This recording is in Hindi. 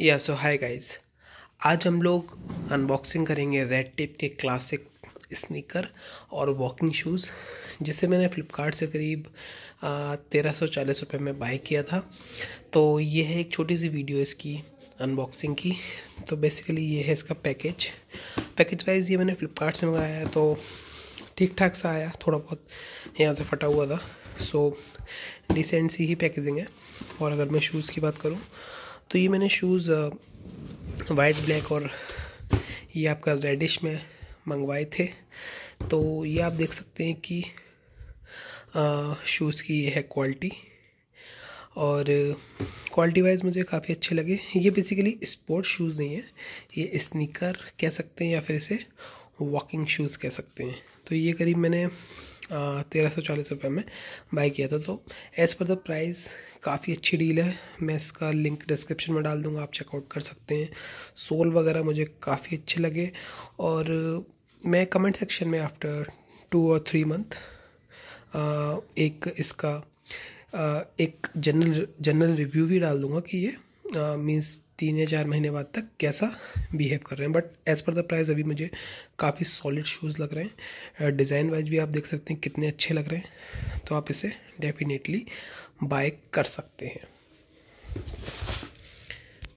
या सो हाय गाइस आज हम लोग अनबॉक्सिंग करेंगे रेड टिप के क्लासिक स्नीकर और वॉकिंग शूज़ जिसे मैंने फ्लिपकार्ट से करीब तेरह सौ चालीस रुपये में बाई किया था तो ये है एक छोटी सी वीडियो इसकी अनबॉक्सिंग की तो बेसिकली ये है इसका पैकेज पैकेज वाइज ये मैंने फ्लिपकार्ट से मंगाया है तो ठीक ठाक सा आया थोड़ा बहुत यहाँ से फटा हुआ था सो डिसेंट सी ही पैकेजिंग है और अगर मैं शूज़ की बात करूँ तो ये मैंने शूज़ वाइट ब्लैक और ये आपका रेडिश में मंगवाए थे तो ये आप देख सकते हैं कि शूज़ की ये है क्वालिटी और क्वालिटी वाइज मुझे काफ़ी अच्छे लगे ये बेसिकली स्पोर्ट शूज़ नहीं है ये स्नीकर कह सकते हैं या फिर इसे वॉकिंग शूज़ कह सकते हैं तो ये करीब मैंने तेरह सौ चालीस रुपये में बाई किया था तो एज़ पर द प्राइस काफ़ी अच्छी डील है मैं इसका लिंक डिस्क्रिप्शन में डाल दूँगा आप चेकआउट कर सकते हैं सोल वगैरह मुझे काफ़ी अच्छे लगे और मैं कमेंट सेक्शन में आफ्टर टू और थ्री मंथ एक इसका एक जनरल जनरल रिव्यू भी डाल दूँगा कि ये मीन्स तीन या चार महीने बाद तक कैसा बिहेव कर रहे हैं but as per the price अभी मुझे काफ़ी सॉलिड शूज़ लग रहे हैं डिज़ाइन वाइज भी आप देख सकते हैं कितने अच्छे लग रहे हैं तो आप इसे डेफिनेटली बाय कर सकते हैं